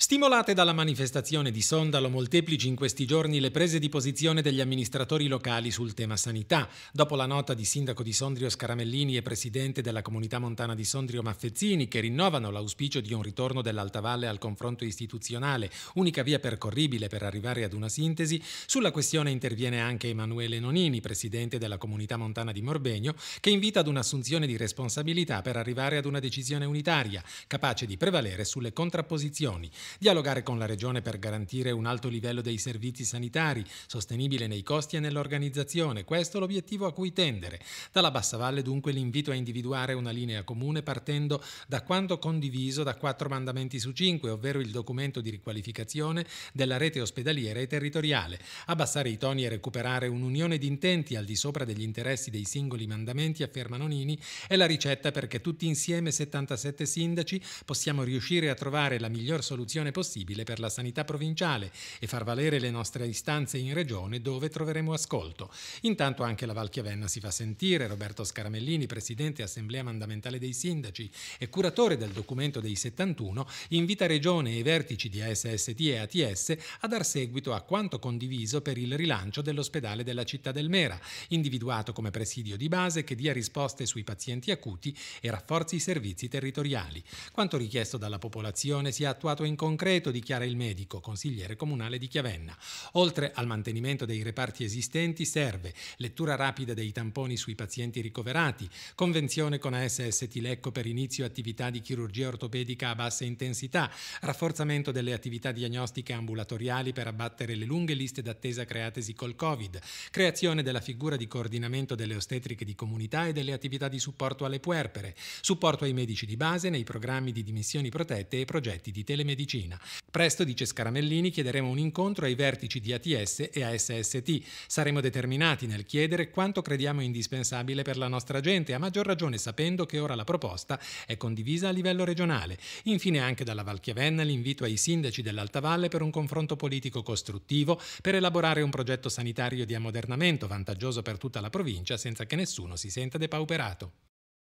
Stimolate dalla manifestazione di Sondalo, molteplici in questi giorni le prese di posizione degli amministratori locali sul tema sanità. Dopo la nota di sindaco di Sondrio Scaramellini e presidente della comunità montana di Sondrio Maffezzini, che rinnovano l'auspicio di un ritorno dell'Alta Valle al confronto istituzionale, unica via percorribile per arrivare ad una sintesi, sulla questione interviene anche Emanuele Nonini, presidente della comunità montana di Morbegno, che invita ad un'assunzione di responsabilità per arrivare ad una decisione unitaria, capace di prevalere sulle contrapposizioni dialogare con la Regione per garantire un alto livello dei servizi sanitari, sostenibile nei costi e nell'organizzazione. Questo è l'obiettivo a cui tendere. Dalla Bassa Valle dunque l'invito a individuare una linea comune partendo da quanto condiviso da quattro mandamenti su cinque, ovvero il documento di riqualificazione della rete ospedaliera e territoriale. Abbassare i toni e recuperare un'unione di intenti al di sopra degli interessi dei singoli mandamenti, afferma Nonini, è la ricetta perché tutti insieme 77 sindaci possiamo riuscire a trovare la miglior soluzione soluzione possibile per la sanità provinciale e far valere le nostre istanze in regione dove troveremo ascolto. Intanto anche la Valchiavenna si fa sentire. Roberto Scaramellini, presidente Assemblea Mandamentale dei Sindaci e curatore del documento dei 71, invita Regione e i vertici di ASST e ATS a dar seguito a quanto condiviso per il rilancio dell'ospedale della città del Mera, individuato come presidio di base che dia risposte sui pazienti acuti e rafforzi i servizi territoriali. Quanto richiesto dalla popolazione sia attuato in condizione concreto, dichiara il medico, consigliere comunale di Chiavenna. Oltre al mantenimento dei reparti esistenti serve lettura rapida dei tamponi sui pazienti ricoverati, convenzione con ASS Tilecco per inizio attività di chirurgia ortopedica a bassa intensità, rafforzamento delle attività diagnostiche ambulatoriali per abbattere le lunghe liste d'attesa createsi col Covid, creazione della figura di coordinamento delle ostetriche di comunità e delle attività di supporto alle puerpere, supporto ai medici di base nei programmi di dimissioni protette e progetti di telemedicina. Cina. Presto, dice Scaramellini, chiederemo un incontro ai vertici di ATS e ASST. Saremo determinati nel chiedere quanto crediamo indispensabile per la nostra gente, a maggior ragione sapendo che ora la proposta è condivisa a livello regionale. Infine anche dalla Valchiavenna l'invito ai sindaci dell'Alta Valle per un confronto politico costruttivo per elaborare un progetto sanitario di ammodernamento vantaggioso per tutta la provincia senza che nessuno si senta depauperato.